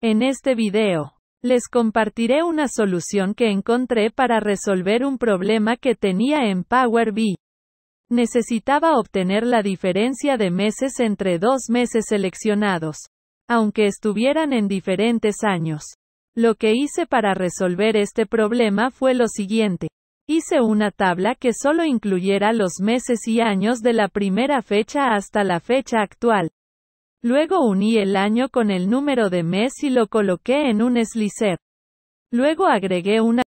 En este video, les compartiré una solución que encontré para resolver un problema que tenía en Power BI. Necesitaba obtener la diferencia de meses entre dos meses seleccionados, aunque estuvieran en diferentes años. Lo que hice para resolver este problema fue lo siguiente. Hice una tabla que solo incluyera los meses y años de la primera fecha hasta la fecha actual. Luego uní el año con el número de mes y lo coloqué en un slicer. Luego agregué una